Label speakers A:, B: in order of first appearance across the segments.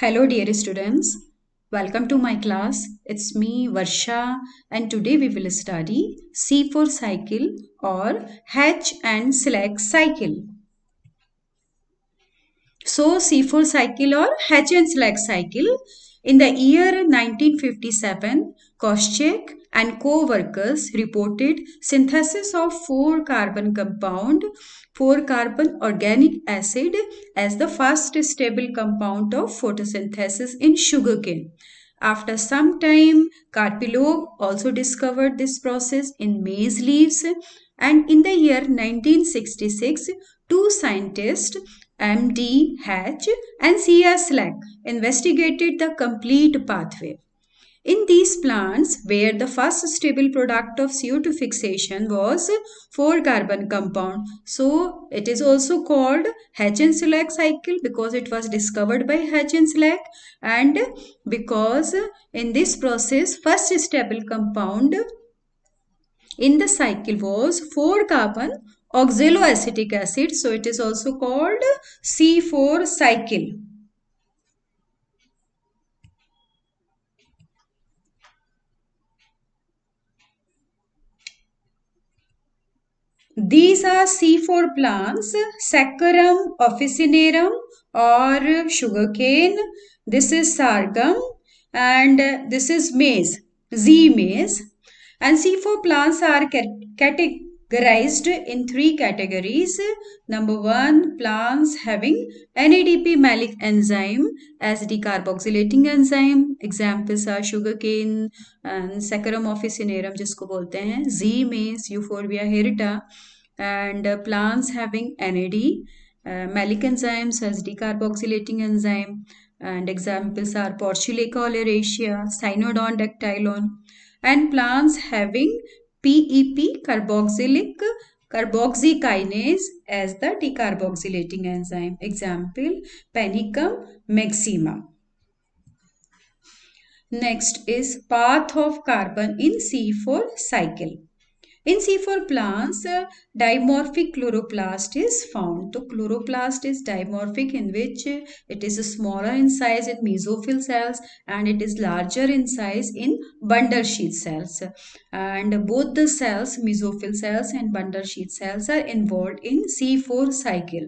A: Hello dear students, welcome to my class. It's me Varsha and today we will study C4 cycle or hatch and select cycle. So C4 cycle or hatch and select cycle in the year 1957 Koscheck and co-workers reported synthesis of 4-carbon compound, 4-carbon organic acid as the first stable compound of photosynthesis in sugarcane. After some time, Karpilov also discovered this process in maize leaves and in the year 1966, two scientists, M.D. Hatch and C.S. Slack, investigated the complete pathway. In these plants, where the first stable product of CO2 fixation was 4-carbon compound. So, it is also called Hatch-Selak cycle because it was discovered by Hatch-Selak and because in this process, first stable compound in the cycle was 4-carbon oxaloacetic acid. So, it is also called C4 cycle. These are C4 plants, Saccharum officinarum or sugarcane. This is sorghum and this is maize, Z maize. And C4 plants are cat categorized in three categories. Number one, plants having NADP malic enzyme as decarboxylating enzyme. Examples are sugarcane and Saccharomyces cinerum जिसको बोलते z means Euphorbia herita and uh, plants having NAD uh, malic enzymes as decarboxylating enzyme and examples are Portulaca oleracea, Cynodon dactylon and plants having PEP carboxylic carboxykinase as the decarboxylating enzyme. Example, panicum maxima. Next is path of carbon in C4 cycle. In C4 plants, uh, dimorphic chloroplast is found. So chloroplast is dimorphic in which uh, it is smaller in size in mesophyll cells and it is larger in size in bundle sheath cells. And both the cells, mesophyll cells and bundle sheath cells are involved in C4 cycle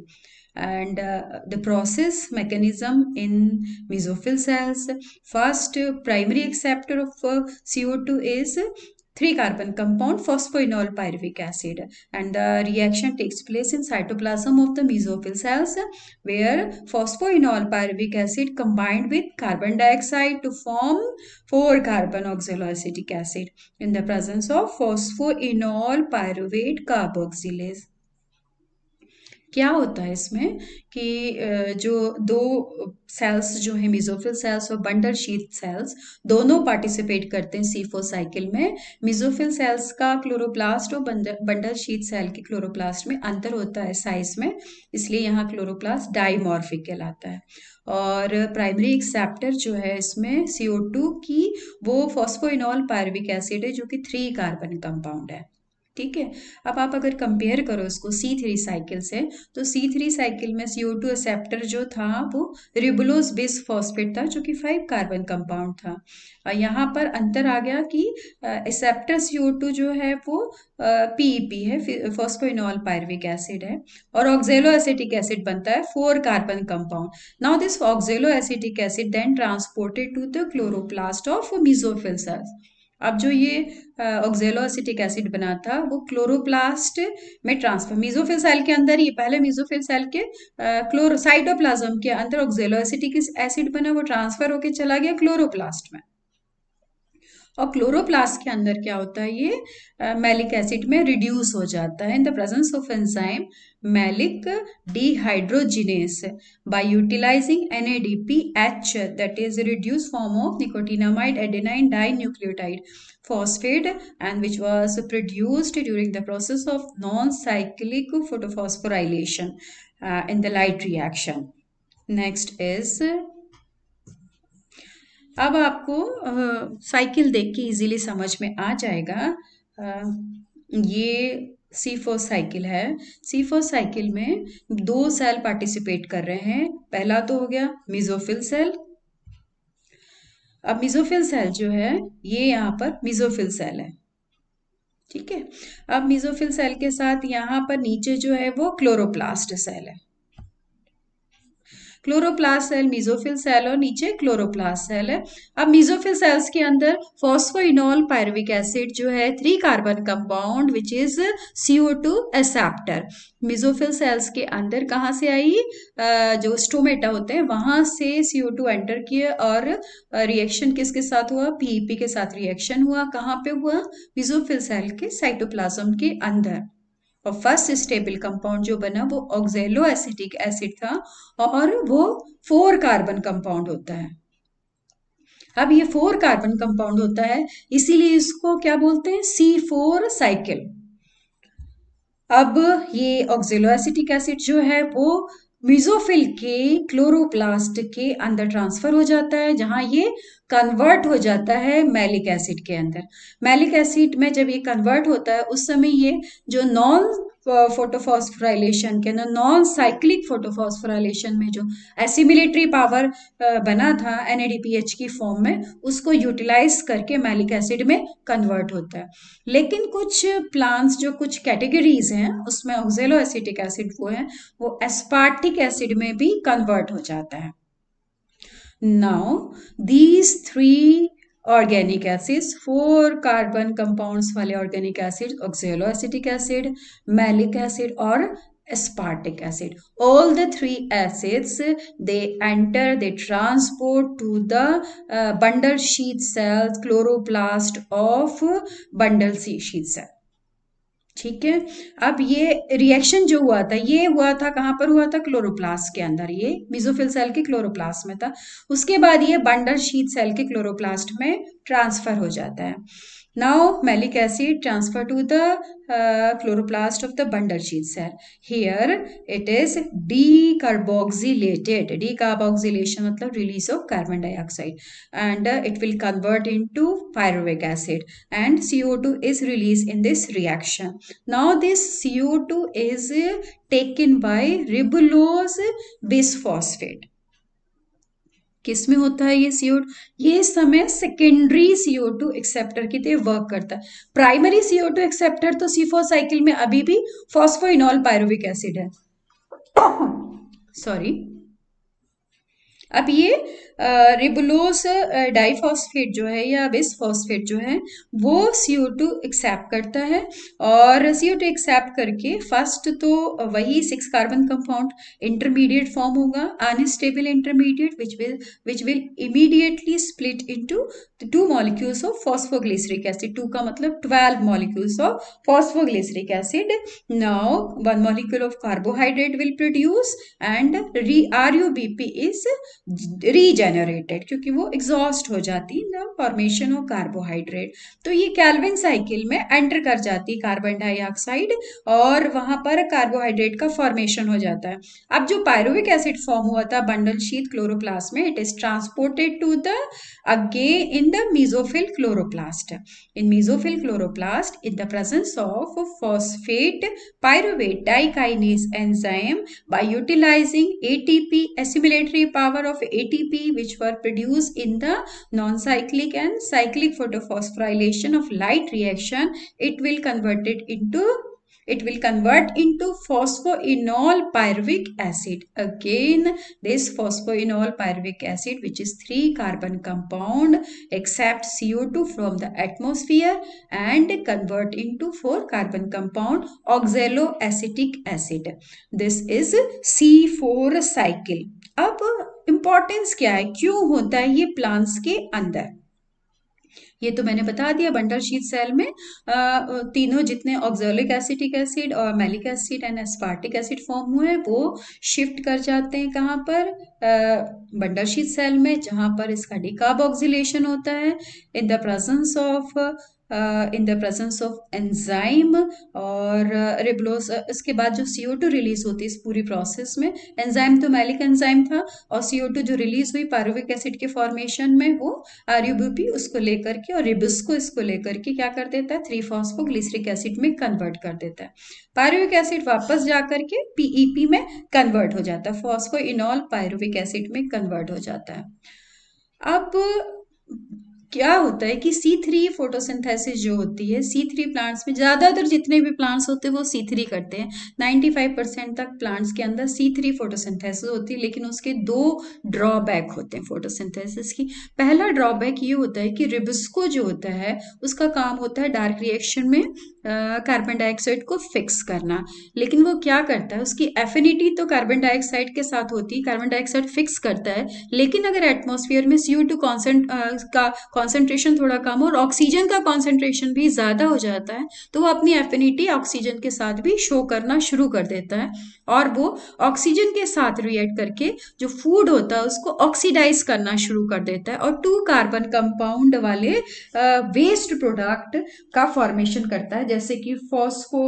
A: and uh, the process mechanism in mesophyll cells first uh, primary acceptor of uh, co2 is three carbon compound phosphoenol pyruvic acid and the reaction takes place in cytoplasm of the mesophyll cells where phosphoenol pyruvic acid combined with carbon dioxide to form four carbon oxaloacetic acid in the presence of phosphoenol pyruvate carboxylase क्या होता है इसमें कि जो दो cells जो है mesophyll cells और बंडल शीत सेल्स दोनों पार्टिसिपेट करते हैं साइकिल में मिजोफिल सेल्स का क्लोरोप्लास्ट और बंडल शीत सेल के क्लोरोप्लास्ट में अंतर होता है साइज में इसलिए यहाँ क्लोरोप्लास्ट डाइमॉर्फिक कहलाता है और प्राइमरी एक्सेप्टर जो है इसमें सी की वो फॉस्फोइनॉल पायरविक एसिड है जो कि थ्री कार्बन कंपाउंड है ठीक है अब आप अगर कंपेयर करो इसको सी थ्री साइकिल से तो सी थ्री साइकिल में सी ओ टू एक्सेप्टर जो था वो रिबुलोज बेस फॉस्फेट था जो कि फाइव कार्बन कंपाउंड था यहाँ पर अंतर आ गया कि एक्सेप्टर सी ओ टू जो है वो पी पीईपी e है फॉस्फोइनॉल पायरविक एसिड है और ऑक्जेलो एसिटिक एसिड बनता है four carbon compound now this oxaloacetic acid then transported to the chloroplast of mesophylls अब जो ये ऑक्जेलोसिटिक एसिड बना था वो क्लोरोप्लास्ट में ट्रांसफर मीजोफिल सेल के अंदर ये पहले मीजोफिल सेल के क्लोरोसाइटोप्लाज्म के अंदर ऑक्जेलोसिटिक एसिड बना वो ट्रांसफर होके चला गया क्लोरोप्लास्ट में और क्लोरोप्लास्ट के अंदर क्या होता है ये मैलिक एसिड में रिड्यूस हो जाता है in the presence of enzyme malic dehydrogenase by utilising N A D P H that is reduce form of nicotinamide adenine dinucleotide phosphate and which was produced during the process of non cyclic photophosphorylation in the light reaction next is अब आपको cycle uh, देख के easily समझ में आ जाएगा uh, ये सी four cycle है सी four cycle में दो सेल पार्टिसिपेट कर रहे हैं पहला तो हो गया मिजोफिल सेल अब मिजोफिल सेल जो है ये यहाँ पर मिजोफिल सेल है ठीक है अब मिजोफिल सेल के साथ यहाँ पर नीचे जो है वो क्लोरोप्लास्ट सेल है क्लोरोप्लास्ट सेल मीजोफिल सेल और नीचे क्लोरोप्लास्ट सेल है अब मीजोफिल सेल्स के अंदर फॉस्फोइनॉल पायरविक एसिड जो है three carbon compound which is C O two acceptor mesophyll cells के अंदर कहाँ से आई जो स्टोमेटा होते हैं वहां से सीओ टू एंटर किए और रिएक्शन किसके साथ हुआ पीईपी e के साथ रिएक्शन हुआ कहाँ पे हुआ मिजोफिल सेल के साइटोप्लाज्म के अंदर और फर्स्ट स्टेबल कंपाउंड जो बना वो ऑक्जेलो एसिटिक एसिड था और वो फोर कार्बन कंपाउंड होता है अब ये फोर कार्बन कंपाउंड होता है इसीलिए इसको क्या बोलते हैं सी फोर साइकिल अब ये ऑक्जेलो एसिटिक एसिड जो है वो मिजोफिल के क्लोरोप्लास्ट के अंदर ट्रांसफर हो जाता है जहां ये कन्वर्ट हो जाता है मैलिक एसिड के अंदर मैलिक एसिड में जब ये कन्वर्ट होता है उस समय ये जो नॉन फोटोफॉस्फोराइलेशन के अंदर नॉन साइक्लिक फोटोफॉस्फोराइलेशन में जो एसिमिलेटरी पावर बना था एन की फॉर्म में उसको यूटिलाइज करके मैलिक एसिड में कन्वर्ट होता है लेकिन कुछ प्लांट्स जो कुछ कैटेगरीज हैं उसमें ऑक्जेलो एसिटिक एसिड वो है वो एस्पार्टिक एसिड में भी कन्वर्ट हो जाता है now these three organic acids four carbon compounds वाले organic acids, oxaloacetic acid malic acid और aspartic acid all the three acids they enter they transport to the uh, bundle sheath cells chloroplast of bundle sheath cell ठीक है अब ये reaction जो हुआ था ये हुआ था कहाँ पर हुआ था क्लोरोप्लास्ट के अंदर ये मिजोफिल सेल के क्लोरोप्लास्ट में था उसके बाद ये बंडर शीत सेल के क्लोरोप्लास्ट में ट्रांसफर हो जाता है Now malic acid transfer to the uh, chloroplast of the bundle sheath cell. Here it is decarboxylated. Decarboxylation means release of carbon dioxide and uh, it will convert into pyruvic acid and CO2 is released in this reaction. Now this CO2 is uh, taken by ribulose bisphosphate. किस में होता है ये CO ये समय secondary CO two acceptor की तरह work करता है प्राइमरी सीओ टू एक्सेप्टर तो सीफो साइकिल में अभी भी फॉस्फोइनॉल पायरोविक एसिड है सॉरी अब ये रिबुलोस डाइफॉस्फेट जो है या बिस फॉस्फेट जो है वो सी ओ टू एक्सेप्ट करता है और सी ओ टू एक्सेप्ट करके फर्स्ट तो वही six carbon compound intermediate form होगा unstable intermediate which will which will immediately split into two molecules of phosphoglyceric acid two का मतलब twelve molecules of phosphoglyceric acid now one molecule of carbohydrate will produce and री R U B P is regenerated क्योंकि वो exhaust हो जाती है the formation of carbohydrate तो ये कैलविन साइकिल में एंटर कर जाती कार्बन डाइऑक्साइड और वहां पर कार्बोहाइड्रेट का फॉर्मेशन हो जाता है अब जो पायरोविक एसिड फॉर्म हुआ था बंडल शीत क्लोरोप्लास्ट में it is transported to the again in the mesophyll chloroplast in mesophyll chloroplast in the presence of phosphate pyruvate by utilising a utilizing ATP assimilatory power of ATP which were produced in the non-cyclic and cyclic photophosphorylation of light reaction, it will convert it into it will convert into phosphoenol pyruvic acid. Again, this phosphoenol pyruvic acid, which is three carbon compound, accept CO2 from the atmosphere and convert into four carbon compound oxaloacetic acid. This is C4 cycle. Up importance क्या है क्यों होता है ये plants के अंदर ये तो मैंने बता दिया बंडल शीत सेल में तीनों जितने ऑक्सोलिक एसिटिक एसिड और malic acid and aspartic acid form हुए हैं वो शिफ्ट कर जाते हैं कहाँ पर बंडल शीत सेल में जहाँ पर इसका डिकाब ऑक्सीलेशन होता है in the presence of in the presence of enzyme और रिब्लोस uh, uh, इसके बाद जो सी ओ टू रिलीज होती है इस पूरी प्रोसेस में एंजाइम तो मैलिक एंजाइम था और सी ओ टू जो रिलीज हुई पायरुविक एसिड के फॉर्मेशन में वो आर उसको लेकर के और रिबिस को इसको लेकर के क्या कर देता है थ्री को ग्लिसरिक एसिड में कन्वर्ट कर देता है पायरुविक एसिड वापस जाकर के पीईपी e में कन्वर्ट हो जाता है को इनॉल पायरुविक एसिड में कन्वर्ट हो जाता है अब क्या होता है कि सी थ्री फोटोसिंथेसिस जो होती है सी थ्री प्लांट्स में ज़्यादातर जितने भी प्लांट्स होते हैं वो सी थ्री करते हैं नाइन्टी फाइव परसेंट तक प्लांट्स के अंदर सी थ्री फोटोसिंथेसिस होती है लेकिन उसके दो ड्रॉबैक होते हैं फोटोसिंथेसिस की पहला ड्रॉबैक ये होता है कि रिबिस्को जो होता है उसका काम होता है डार्क रिएक्शन में कार्बन डाइऑक्साइड को फिक्स करना लेकिन वो क्या करता है उसकी एफिनिटी तो कार्बन डाइऑक्साइड के साथ होती है कार्बन डाइऑक्साइड फिक्स करता है लेकिन अगर एटमोसफियर में सी ओ टू कॉन्सेंट का कॉन्सेंट्रेशन थोड़ा कम और ऑक्सीजन का कॉन्सेंट्रेशन भी ज़्यादा हो जाता है तो वो अपनी एफिनिटी ऑक्सीजन के साथ भी शो करना शुरू कर देता है और वो ऑक्सीजन के साथ रिएक्ट करके जो फूड होता है उसको ऑक्सीडाइज करना शुरू कर देता है और टू कार्बन कंपाउंड वाले वेस्ट प्रोडक्ट का फॉर्मेशन करता है जैसे कि फॉस्फो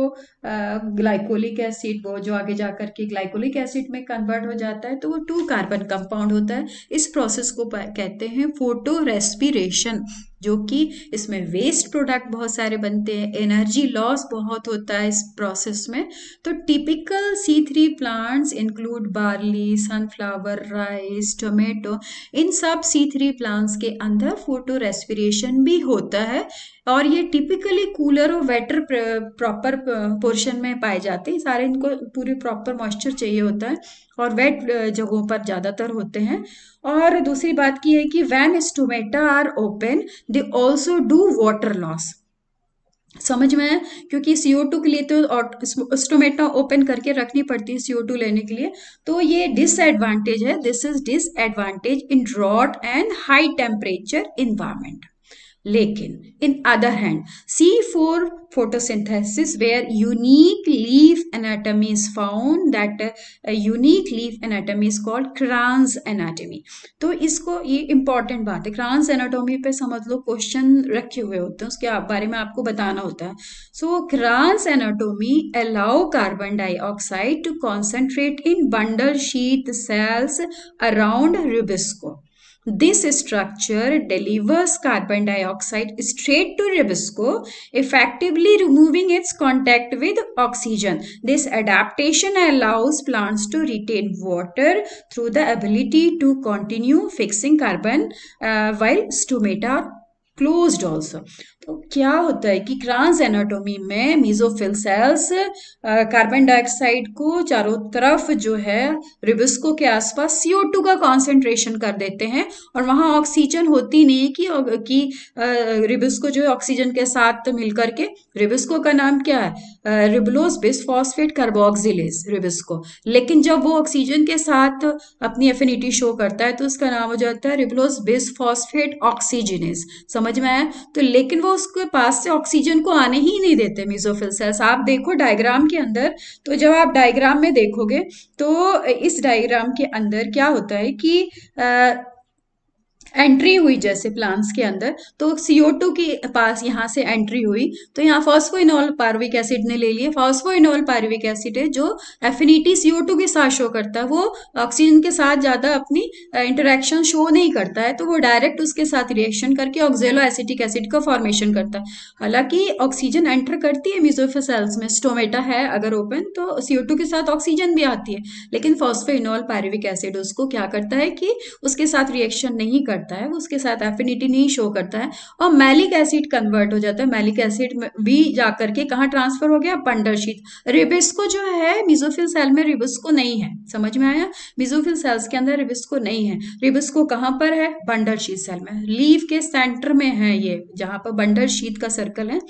A: ग्लाइकोलिक एसिड वो जो आगे जा करके ग्लाइकोलिक एसिड में कन्वर्ट हो जाता है तो वो टू कार्बन कंपाउंड होता है इस प्रोसेस को कहते हैं फोटो रेस्पिरेशन जो कि इसमें वेस्ट प्रोडक्ट बहुत सारे बनते हैं एनर्जी लॉस बहुत होता है इस प्रोसेस में तो typical C three plants include barley sunflower rice tomato इन सब सी थ्री प्लांट्स के अंदर फोटो रेस्पिरेशन भी होता है और ये टिपिकली कूलर और वेटर प्रॉपर पोर्शन में पाए जाते हैं सारे इनको पूरी प्रॉपर मॉइस्चर चाहिए होता है और वेट जगहों पर ज़्यादातर होते हैं और दूसरी बात की है कि when stomata are open they also do water loss समझ में आया क्योंकि सी टू के लिए तो स्टोमेटा ओपन करके रखनी पड़ती है सी टू लेने के लिए तो ये डिसएडवांटेज है this is disadvantage in drought and high temperature environment लेकिन in other hand C four photosynthesis where unique leaf anatomy is found that unique leaf anatomy is called Kranz anatomy तो इसको ये इंपॉर्टेंट बात है cross anatomy पे समझ लो question रखे हुए होते हैं उसके बारे में आपको बताना होता है so Kranz anatomy allow carbon dioxide to concentrate in bundle sheath cells around RuBisCO This structure delivers carbon dioxide straight to Ribisco, effectively removing its contact with oxygen. This adaptation allows plants to retain water through the ability to continue fixing carbon uh, while stomata are closed also. तो क्या होता है कि Kranz anatomy में mesophyll cells carbon dioxide को चारों तरफ जो है रिबिस्को के आसपास सीओ टू का कॉन्सेंट्रेशन कर देते हैं और वहाँ ऑक्सीजन होती नहीं कि कि रिबिस्को जो है ऑक्सीजन के साथ मिलकर के रिबिस्को का नाम क्या है रिबलोस बिसफॉस्फेट कार्बोक्सिलेज रिबिस्को लेकिन जब वो ऑक्सीजन के साथ अपनी एफिनिटी शो करता है तो उसका नाम हो जाता है रिबलोस बिस्फॉस्फेट ऑक्सीजनेस समझ में आया तो लेकिन वो उसके पास से ऑक्सीजन को आने ही नहीं देते मिजोफिल सेल्स आप देखो डायग्राम के अंदर तो जब आप डायग्राम में देखोगे तो इस डायग्राम के अंदर क्या होता है कि एंट्री हुई जैसे प्लांट्स के अंदर तो सीओ टू के पास यहाँ से एंट्री हुई तो यहाँ फॉस्फोइनोल पार्विक एसिड ने ले लिए फॉस्फोइनोल पार्विक एसिड है जो एफिनिटी सीओ टू के साथ शो करता है वो ऑक्सीजन के साथ ज़्यादा अपनी इंटरेक्शन शो नहीं करता है तो वो डायरेक्ट उसके साथ रिएक्शन करके ऑक्जेलो एसिटिक एसिड का फॉर्मेशन करता है हालांकि ऑक्सीजन एंटर करती है मिजोफेसेल्स में स्टोमेटा है अगर ओपन तो सीओ टू के साथ ऑक्सीजन भी आती है लेकिन फॉस्फेनॉल पार्विक एसिड उसको क्या करता है कि उसके साथ रिएक्शन नहीं करता करता है उसके साथ एफिनिटी नहीं शो करता है और मैलिक एसिड कन्वर्ट हो जाता है मैलिक एसिड भी जा करके कहाँ ट्रांसफर हो गया पंडरशीत रिबिस्को जो है मिजोफिल सेल में रिबिस्को नहीं है समझ में आया मिजोफिल सेल्स के अंदर रिबिस्को नहीं है रिबिस्को कहाँ पर है बंडरशीत सेल में लीव के सेंटर में है ये जहाँ पर बंडरशीत का सर्कल है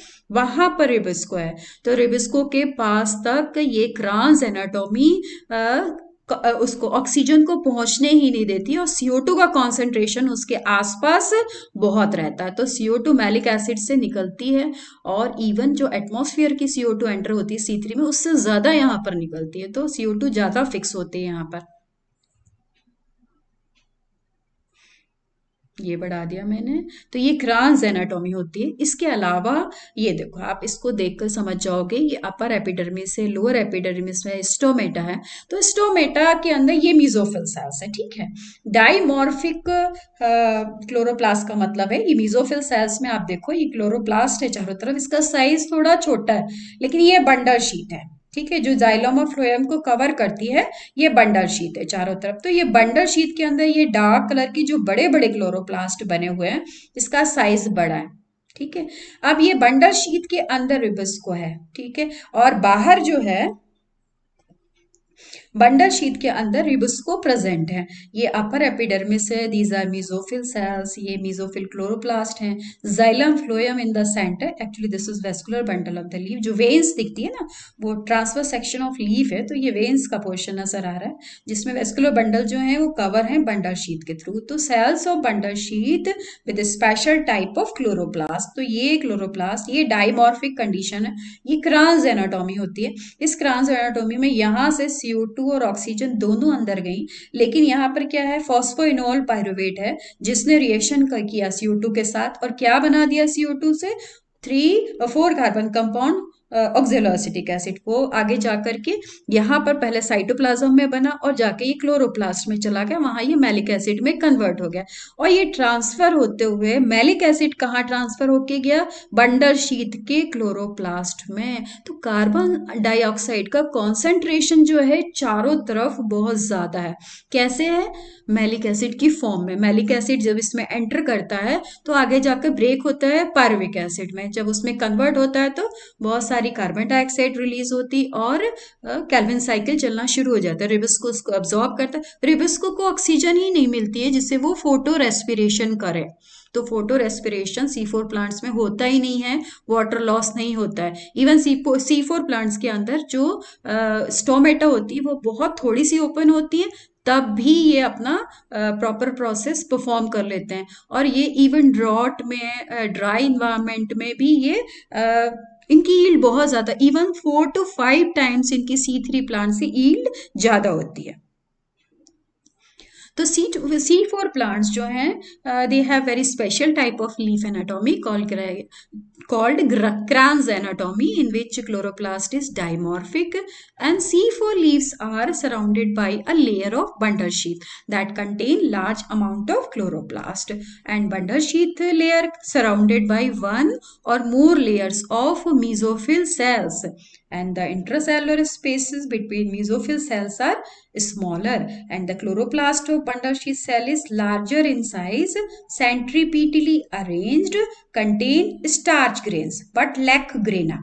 A: वहां पर रिबिस्को है तो रिबिस्को के पास तक ये क्रांस एनाटोमी उसको ऑक्सीजन को पहुंचने ही नहीं देती और CO2 का कॉन्सेंट्रेशन उसके आसपास बहुत रहता है तो CO2 मैलिक एसिड से निकलती है और इवन जो एटमोसफियर की CO2 एंटर होती है थ्री में उससे ज़्यादा यहाँ पर निकलती है तो CO2 ज़्यादा फिक्स होती है यहाँ पर ये बढ़ा दिया मैंने तो ये क्रांस एनाटोमी होती है इसके अलावा ये देखो आप इसको देखकर समझ जाओगे ये अपर एपिडर्मिस है लोअर एपिडर्मिस में स्टोमेटा है तो स्टोमेटा के अंदर ये मीजोफिल सेल्स है ठीक है डाइमॉर्फिक क्लोरोप्लास्ट का मतलब है ये मीजोफिल सेल्स में आप देखो ये क्लोरोप्लास्ट है चारों तरफ इसका साइज थोड़ा छोटा है लेकिन ये बंडल शीट है ठीक है जो जाइलोम और फ्लोएम को कवर करती है ये बंडल शीत है चारों तरफ तो ये बंडल शीत के अंदर ये डार्क कलर की जो बड़े बड़े क्लोरोप्लास्ट बने हुए हैं इसका साइज बड़ा है ठीक है अब ये बंडल शीत के अंदर रिबस को है ठीक है और बाहर जो है बंडल शीत के अंदर रिबुस्को प्रेजेंट है ये अपर एपिडर्मिस है दीज आर मीजोफिल सेल्स ये मीजोफिल क्लोरोप्लास्ट हैं xylem phloem in the centre actually this is vascular bundle of the leaf जो वेन्स दिखती है ना वो ट्रांसफर सेक्शन ऑफ लीव है तो ये वेन्स का पोर्शन नजर आ रहा है जिसमें वेस्कुलर बंडल जो है वो कवर है बंडल शीत के थ्रू तो cells of bundle sheath with special type of chloroplast तो ये क्लोरोप्लास्ट ये डायमोर्फिक कंडीशन है ये क्रांस एनाटोमी होती है इस क्रांस एनाटोमी में यहाँ से सीओ टू और ऑक्सीजन दोनों अंदर गई लेकिन यहाँ पर क्या है फॉस्फोइनोल पायरोवेट है जिसने रिएक्शन किया सीओ के साथ और क्या बना दिया सीओ से three four carbon compound oxaloacetic acid वो आगे जा करके यहाँ पर पहले साइटोप्लाज्म में बना और जाके ये क्लोरोप्लास्ट में चला गया वहाँ ये मैलिक एसिड में कन्वर्ट हो गया और ये ट्रांसफर होते हुए मैलिक एसिड कहाँ ट्रांसफर होके गया बंडर शीत के क्लोरोप्लास्ट में तो कार्बन डाइऑक्साइड का कॉन्सेंट्रेशन जो है चारों तरफ बहुत ज्यादा है कैसे है मैलिक एसिड की फॉर्म में मैलिक एसिड जब इसमें एंटर करता है तो आगे जाकर ब्रेक होता है पार्विक एसिड में जब उसमें कन्वर्ट होता है तो बहुत सारे सारी कार्बन डाइऑक्साइड रिलीज होती और कैलविन साइकिल चलना शुरू हो जाता है रिबिस्को उसको अब्जॉर्ब करता है रिबिस्को को ऑक्सीजन ही नहीं मिलती है जिससे वो फोटो रेस्पिरेशन करे तो photorespiration C four plants में होता ही नहीं है वाटर लॉस नहीं होता है इवन सी फोर प्लांट्स के अंदर जो स्टोमेटा होती है वो बहुत थोड़ी सी ओपन होती है तब भी ये अपना प्रॉपर प्रोसेस परफॉर्म कर लेते हैं और ये इवन ड्रॉट में ड्राई इन्वायरमेंट में भी ये आ, इनकी ईल्ड बहुत ज़्यादा even four to five times इनकी सी थ्री प्लांट से ईल्ड ज़्यादा होती है तो सी सी फोर प्लांट्स जो हैं they have very special type of leaf anatomy call called Kranz anatomy in which chloroplast is dimorphic and C four leaves are surrounded by a layer of bundle sheath that contain large amount of chloroplast and bundle sheath layer surrounded by one or more layers of mesophyll cells and the intracellular spaces between mesophyll cells are smaller and the chloroplast of Pandarshi cell is larger in size, centripetally arranged, contain starch grains but lack grana.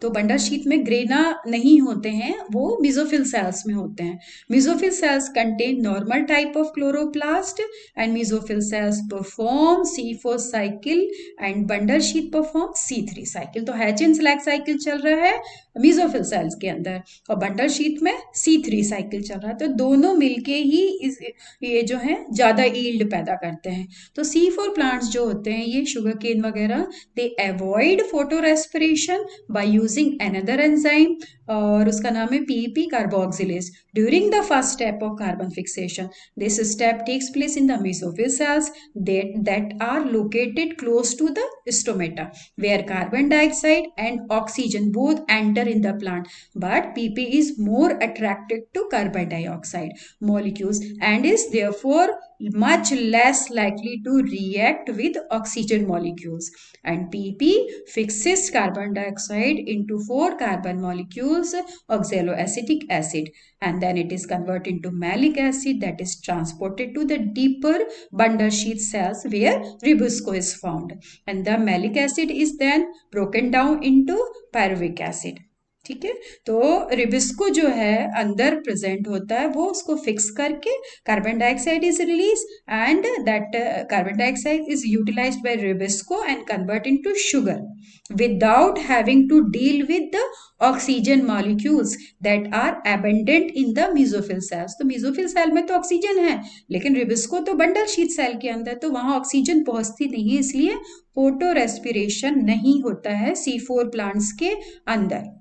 A: तो bundle sheath में grana नहीं होते हैं वो mesophyll sales में होते हैं mesophyll cells contain normal type of chloroplast and mesophyll cells perform C four cycle and bundle sheath perform C three cycle तो हैचिन स्लैक साइकिल चल रहा है मिजोफिल सेल्स के अंदर और बंडल शीत में सी थ्री साइकिल चल रहा है तो दोनों मिलके ही इस ये जो है ज़्यादा ईल्ड पैदा करते हैं तो सी फोर प्लांट्स जो होते हैं ये शुगर केन वगैरह they avoid photorespiration by using another enzyme or uh, उसका नाम है PEP carboxylase. During the first step of carbon fixation, this step takes place in the mesophyll cells that that are located close to the stomata where carbon dioxide and oxygen both enter in the plant but pp is more attracted to carbon dioxide molecules and is therefore much less likely to react with oxygen molecules and PP fixes carbon dioxide into four carbon molecules oxaloacetic acid and then it is converted into malic acid that is transported to the deeper bundle sheath cells where ribosco is found and the malic acid is then broken down into pyruvic acid ठीक है तो रिबिस्को जो है अंदर present होता है वो उसको फिक्स करके carbon dioxide is release and that carbon dioxide is utilise by RuBisCO and convert into sugar without having to deal with the oxygen molecules that are abundant in the mesophyll cells तो mesophyll cell में तो oxygen है लेकिन रिबिस्को तो bundle sheath cell के अंदर तो वहाँ ऑक्सीजन पहुँचती नहीं है इसलिए फोटो रेस्पिरेशन नहीं होता है सी फोर प्लांट्स के अंदर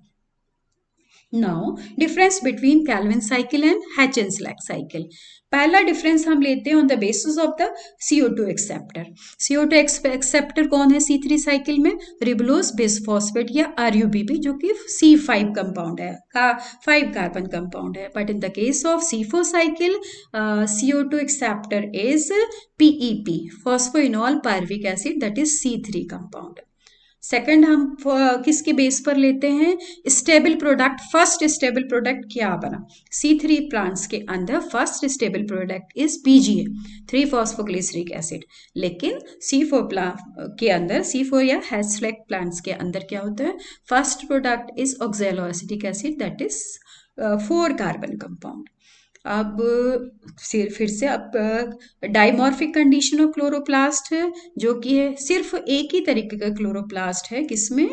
A: now difference between Calvin cycle and हैचेंस स्लैक साइकिल पहला डिफरेंस हम लेते हैं on the basis of the CO two acceptor CO two acceptor कौन है सी थ्री साइकिल में रिबलोस बेसफॉस्फेट या आर यू बी बी जो कि सी फाइव कंपाउंड है का फाइव कार्बन कंपाउंड है but in the case of C four cycle CO two acceptor is P phosphoenolpyruvic acid that is C three compound second हम uh, किसके base पर लेते हैं stable product first stable product क्या बना C three plants के अंदर first stable product is PGA three phosphoglyceric acid लेकिन सी फोर प्लांट के अंदर सी फोर या हेस्लेक्ट प्लांट्स के अंदर क्या होता है first product is oxalo acid that is four carbon compound अब सिर्फ फिर से अब डाइमॉर्फिक कंडीशन ऑफ क्लोरोप्लास्ट जो कि है सिर्फ एक ही तरीके का क्लोरोप्लास्ट है किसमें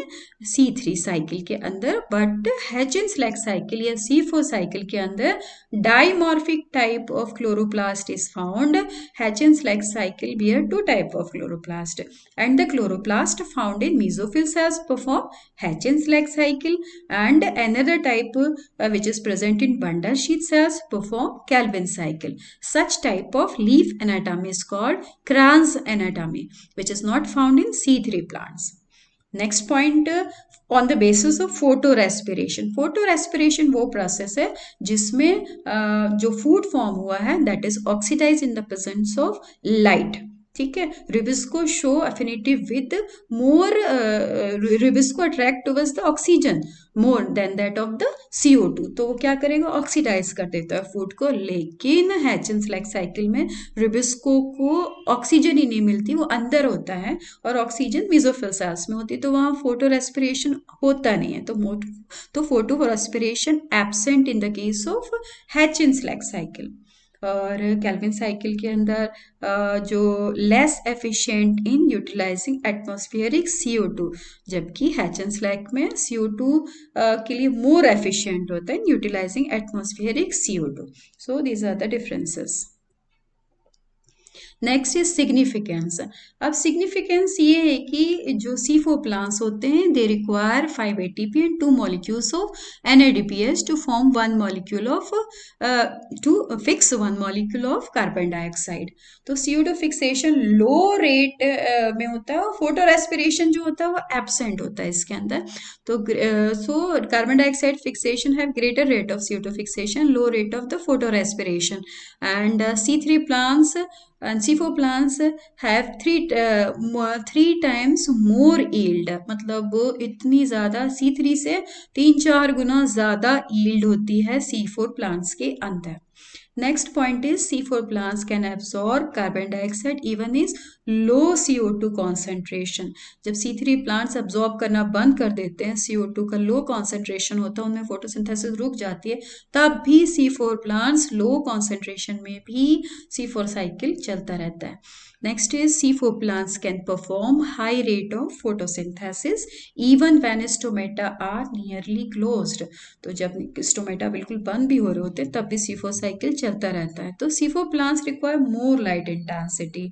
A: सी थ्री साइकिल के अंदर बट हैचेंस स्लैक साइकिल या सी फोर साइकिल के अंदर dimorphic type of chloroplast is found हैचेंस Slack cycle be two type of chloroplast and the chloroplast found in mesophyll cells perform Hachin's lag cycle and another type uh, which is present in Bunda sheath cells from Calvin cycle. Such type of leaf anatomy is called Kranz anatomy which is not found in C3 plants. next point uh, on the basis of photorespiration photorespiration respiration वो process है जिसमें uh, जो food form हुआ है that is oxidized in the presence of light ठीक है RuBisCO show affinity with more RuBisCO attract towards the oxygen more than that of the C O two तो वो क्या करेगा ऑक्सीडाइज कर देता है फूड को लेकिन हैचिन स्लैक साइकिल में रिबिस्को को ऑक्सीजन ही नहीं मिलती वो अंदर होता है और ऑक्सीजन मिजोफिल सेल्स में होती है तो वहाँ फोटो रेस्पिरेशन होता नहीं है तो मोट तो photorespiration absent in the case of Hatch Slack cycle और कैल्विन साइकिल के अंदर जो less efficient in utilising atmospheric two जबकि हैचन्स लैक में टू के लिए मोर एफिशिएंट होता है utilising atmospheric two so these are the differences next is significance अब सिग्निफिकेंस ये है कि जो सी फो प्लांट्स होते हैं they require five A T P and two molecules of N A D P S to form one molecule of to fix one molecule of carbon dioxide तो C O two fixation low rate में होता है photo respiration जो होता है वो absent होता है इसके अंदर तो so carbon dioxide fixation have greater rate of C O two fixation low rate of the photorespiration and C three plants C four plants have three three times more yield मतलब इतनी ज़्यादा सी three से तीन चार गुना ज़्यादा yield होती है सी four plants के अंदर next point is C four plants can absorb carbon dioxide even is low CO two concentration जब सी थ्री प्लांट्स एब्जॉर्ब करना बंद कर देते हैं सी ओ टू का लो कॉन्सेंट्रेशन होता है उनमें फोटोसिंथेसिस रुक जाती है तब भी C four plants low concentration में भी सी फोर साइकिल चलता रहता है Next is C4 plants can perform high rate of photosynthesis even when stomata are nearly closed. to jab stomata bilkul band bhi ho rahe hote tab bhi C4 cycle chalta rehta hai to C4 plants require more light intensity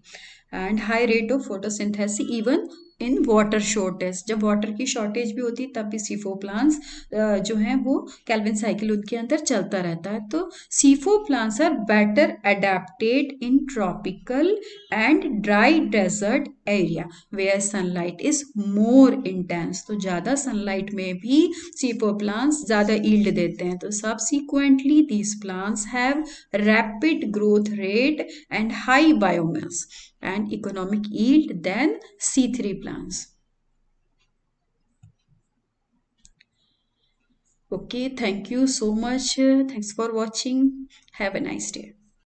A: and high rate of photosynthesis even in water shortage जब water की shortage भी होती है तब भी सीफो plants जो हैं वो कैलविन साइकिल उनके अंदर चलता रहता है तो C four plants are better adapted in tropical and dry desert area where sunlight is more intense तो ज़्यादा सनलाइट में भी सीफो प्लांट्स ज़्यादा ईल्ड देते हैं तो subsequently these plants have rapid growth rate and high biomass and economic yield than C3 plants. Okay, thank you so much. Thanks for watching. Have a nice day.